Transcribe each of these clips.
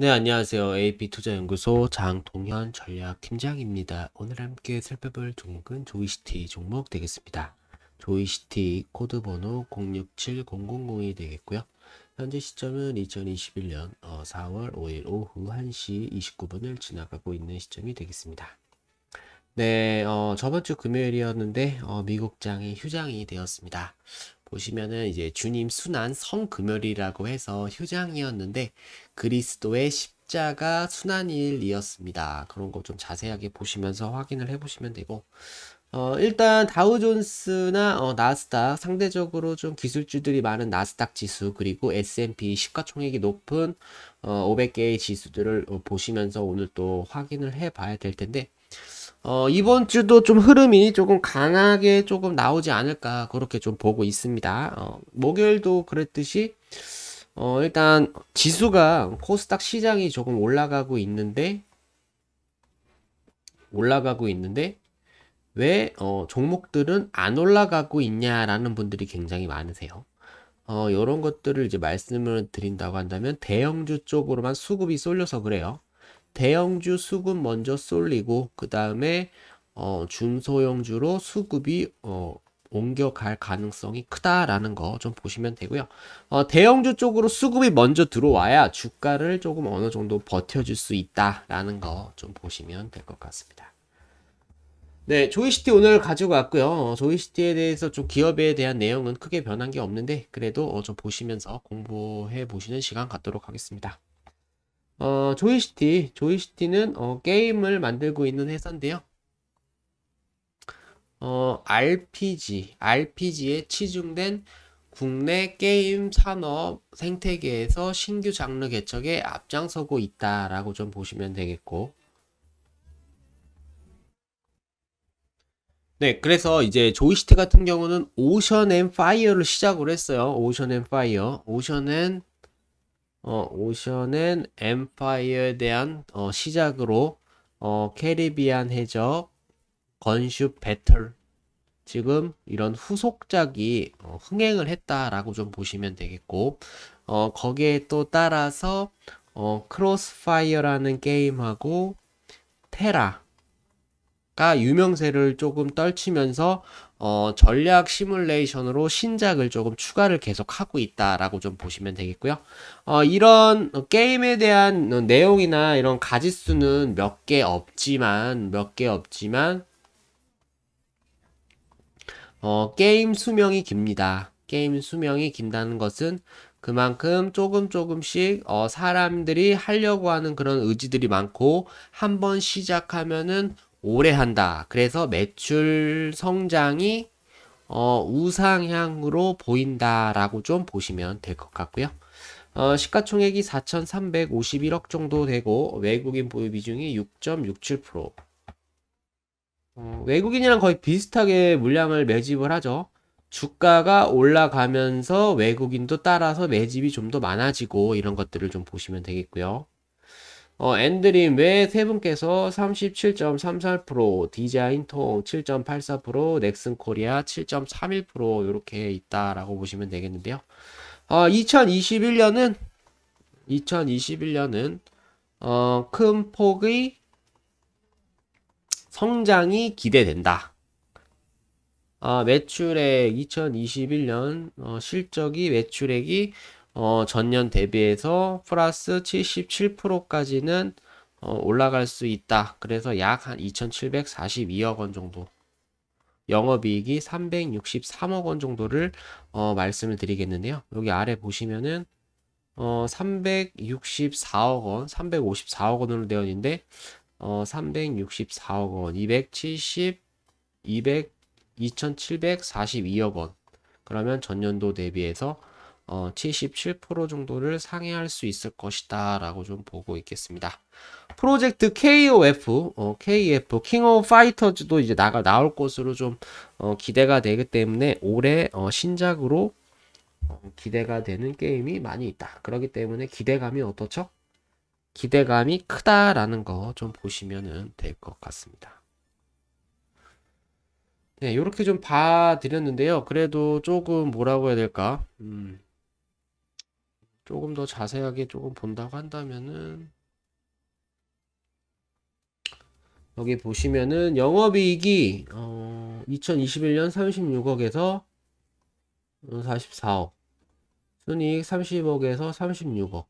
네, 안녕하세요. AP투자연구소 장동현 전략 팀장입니다. 오늘 함께 살펴볼 종목은 조이시티 종목 되겠습니다. 조이시티 코드 번호 067002 되겠고요. 현재 시점은 2021년 4월 5일 오후 1시 29분을 지나가고 있는 시점이 되겠습니다. 네, 어, 저번 주 금요일이었는데 어, 미국장이 휴장이 되었습니다. 보시면은 이제 주님 순환 성금요일이라고 해서 휴장이었는데 그리스도의 십자가 순환일이었습니다. 그런 거 좀 자세하게 보시면서 확인을 해보시면 되고 어, 일단 다우존스나 어, 나스닥 상대적으로 좀 기술주들이 많은 나스닥 지수 그리고 S&P 시가총액이 높은 어, 500개의 지수들을 어, 보시면서 오늘 또 확인을 해봐야 될 텐데 어, 이번 주도 좀 흐름이 조금 강하게 조금 나오지 않을까 그렇게 좀 보고 있습니다. 어, 목요일도 그랬듯이 어, 일단 지수가 코스닥 시장이 조금 올라가고 있는데 올라가고 있는데 왜 어, 종목들은 안 올라가고 있냐라는 분들이 굉장히 많으세요. 어, 이런 것들을 이제 말씀을 드린다고 한다면 대형주 쪽으로만 수급이 쏠려서 그래요. 대형주 수급 먼저 쏠리고 그 다음에 어, 중소형주로 수급이 어, 옮겨갈 가능성이 크다라는 거 좀 보시면 되고요. 어, 대형주 쪽으로 수급이 먼저 들어와야 주가를 조금 어느 정도 버텨줄 수 있다라는 거 좀 보시면 될 것 같습니다. 네, 조이시티 오늘 가지고 왔고요. 어, 조이시티에 대해서 좀 기업에 대한 내용은 크게 변한 게 없는데 그래도 어, 좀 보시면서 공부해 보시는 시간 갖도록 하겠습니다. 어, 조이시티, 조이시티는 어, 게임을 만들고 있는 회사인데요. 어, RPG, RPG에 치중된 국내 게임 산업 생태계에서 신규 장르 개척에 앞장서고 있다라고 좀 보시면 되겠고. 네, 그래서 이제 조이시티 같은 경우는 오션 앤 파이어를 시작을 했어요. 오션 앤 파이어, 오션 앤 어, 오션은 엠파이어에 대한 어, 시작으로 어, 캐리비안 해적, 건슈 배틀 지금 이런 후속작이 어, 흥행을 했다라고 좀 보시면 되겠고 어, 거기에 또 따라서 어, 크로스파이어라는 게임하고 테라가 유명세를 조금 떨치면서 어, 전략 시뮬레이션으로 신작을 조금 추가를 계속 하고 있다라고 좀 보시면 되겠고요. 어, 이런 게임에 대한 내용이나 이런 가지수는 몇 개 없지만 몇 개 없지만 어, 게임 수명이 깁니다. 게임 수명이 긴다는 것은 그만큼 조금 조금씩 어, 사람들이 하려고 하는 그런 의지들이 많고 한번 시작하면은 오래 한다. 그래서 매출 성장이 어, 우상향으로 보인다라고 좀 보시면 될 것 같고요. 어, 시가총액이 4,351억 정도 되고 외국인 보유 비중이 6.67%. 어, 외국인이랑 거의 비슷하게 물량을 매집을 하죠. 주가가 올라가면서 외국인도 따라서 매집이 좀 더 많아지고 이런 것들을 좀 보시면 되겠고요. 어, 엔드림 외 세 분께서 37.34%, 디자인통 7.84%, 넥슨코리아 7.31% 이렇게 있다라고 보시면 되겠는데요. 어, 2021년은 2021년은 어, 큰 폭의 성장이 기대된다. 아, 매출액 2021년 어, 실적이 매출액이 어, 전년 대비해서 플러스 77%까지는 어, 올라갈 수 있다. 그래서 약 한 2,742억 원 정도. 영업이익이 363억 원 정도를 어, 말씀을 드리겠는데요. 여기 아래 보시면은 어, 364억 원, 354억 원으로 되어 있는데 어, 364억 원, 270, 200, 2,742억 원. 그러면 전년도 대비해서 어, 77% 정도를 상회할 수 있을 것이다 라고 좀 보고 있겠습니다. 프로젝트 KOF, 어, KF, 킹 오브 파이터즈도 이제 나가, 나올 것으로 좀 어, 기대가 되기 때문에 올해 어, 신작으로 어, 기대가 되는 게임이 많이 있다. 그렇기 때문에 기대감이 어떻죠? 기대감이 크다라는 거 좀 보시면 될 것 같습니다. 네, 이렇게 좀 봐드렸는데요. 그래도 조금 뭐라고 해야 될까? 음. 조금 더 자세하게 조금 본다고 한다면은 여기 보시면은 영업이익이 어 2021년 36억에서 44억 순이익 30억에서 36억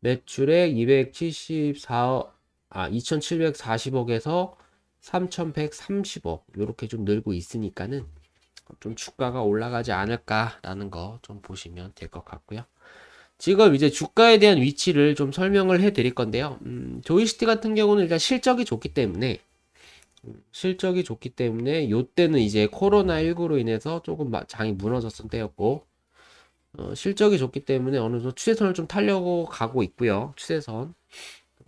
매출액 274억 아 2740억에서 3130억 이렇게 좀 늘고 있으니까는 좀 주가가 올라가지 않을까라는 거 좀 보시면 될 것 같고요. 지금 이제 주가에 대한 위치를 좀 설명을 해 드릴 건데요. 음, 조이시티 같은 경우는 일단 실적이 좋기 때문에 실적이 좋기 때문에 요때는 이제 코로나19로 인해서 조금 장이 무너졌을 때였고 어, 실적이 좋기 때문에 어느 정도 추세선을 좀 타려고 가고 있고요. 추세선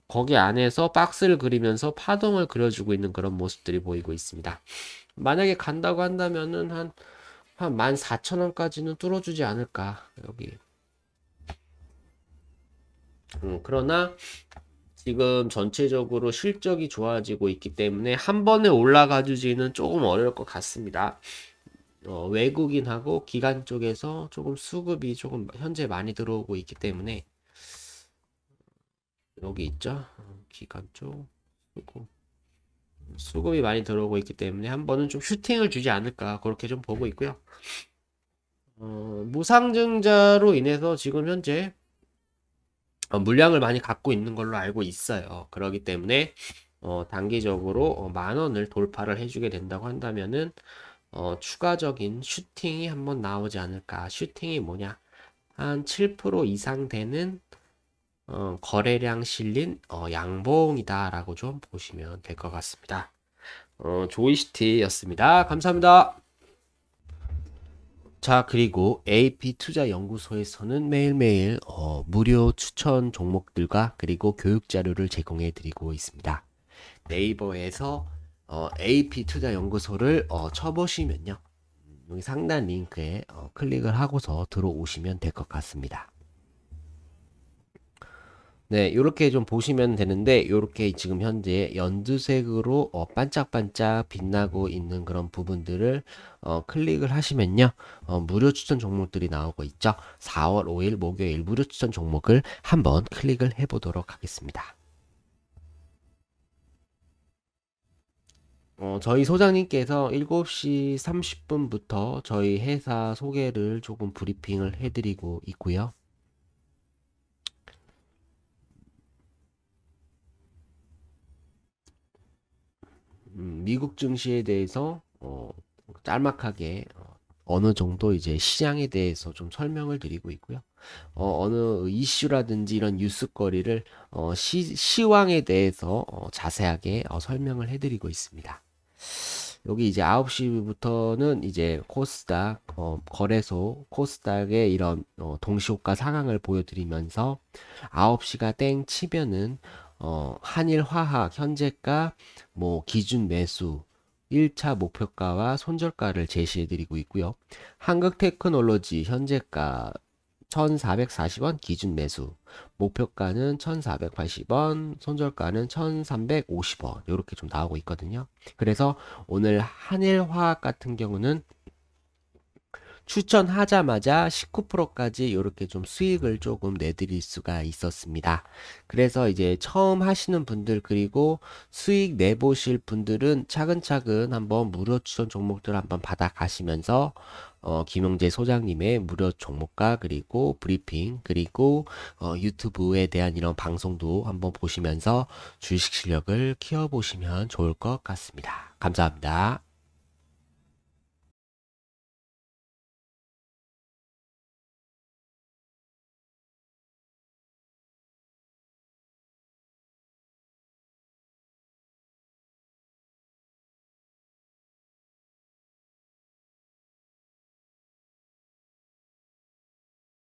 거기 안에서 박스를 그리면서 파동을 그려주고 있는 그런 모습들이 보이고 있습니다. 만약에 간다고 한다면은 한, 한 14,000원까지는 뚫어주지 않을까. 여기 음, 그러나 지금 전체적으로 실적이 좋아지고 있기 때문에 한 번에 올라가주지는 조금 어려울 것 같습니다. 어, 외국인하고 기관 쪽에서 조금 수급이 조금 현재 많이 들어오고 있기 때문에 여기 있죠? 기관 쪽 수급 수급이 많이 들어오고 있기 때문에 한 번은 좀 슈팅을 주지 않을까 그렇게 좀 보고 있고요. 어, 무상증자로 인해서 지금 현재 어, 물량을 많이 갖고 있는 걸로 알고 있어요. 그러기 때문에 어, 단기적으로 어, 만 원을 돌파를 해주게 된다고 한다면은 어, 추가적인 슈팅이 한번 나오지 않을까. 슈팅이 뭐냐? 한 7% 이상 되는 어, 거래량 실린 어, 양봉이다라고 좀 보시면 될 것 같습니다. 어, 조이시티였습니다. 감사합니다. 자, 그리고 AP 투자연구소에서는 매일매일 어, 무료 추천 종목들과 그리고 교육 자료를 제공해 드리고 있습니다. 네이버에서 어, AP 투자연구소를 어, 쳐보시면요. 음, 여기 상단 링크에 어, 클릭을 하고서 들어오시면 될 것 같습니다. 네, 이렇게 좀 보시면 되는데 이렇게 지금 현재 연두색으로 어, 반짝반짝 빛나고 있는 그런 부분들을 어, 클릭을 하시면요. 어, 무료 추천 종목들이 나오고 있죠. 4월 5일 목요일 무료 추천 종목을 한번 클릭을 해 보도록 하겠습니다. 어, 저희 소장님께서 7시 30분부터 저희 회사 소개를 조금 브리핑을 해드리고 있고요. 음, 미국 증시에 대해서 어, 짤막하게 어, 어느 정도 이제 시장에 대해서 좀 설명을 드리고 있고요. 어, 느 이슈라든지 이런 뉴스거리를 어, 시,황에 대해서 어, 자세하게 어, 설명을 해드리고 있습니다. 여기 이제 9시부터는 이제 코스닥 어, 거래소 코스닥의 이런 어, 동시호가 상황을 보여드리면서 9시가 땡 치면은 어, 한일화학 현재가 뭐 기준 매수 1차 목표가와 손절가를 제시해 드리고 있고요. 한국테크놀로지 현재가 1440원 기준 매수 목표가는 1480원 손절가는 1350원 이렇게 좀 나오고 있거든요. 그래서 오늘 한일화학 같은 경우는 추천하자마자 19%까지 이렇게 좀 수익을 조금 내드릴 수가 있었습니다. 그래서 이제 처음 하시는 분들 그리고 수익 내보실 분들은 차근차근 한번 무료 추천 종목들 한번 받아가시면서 어, 김용재 소장님의 무료 종목과 그리고 브리핑 그리고 어, 유튜브에 대한 이런 방송도 한번 보시면서 주식 실력을 키워보시면 좋을 것 같습니다. 감사합니다.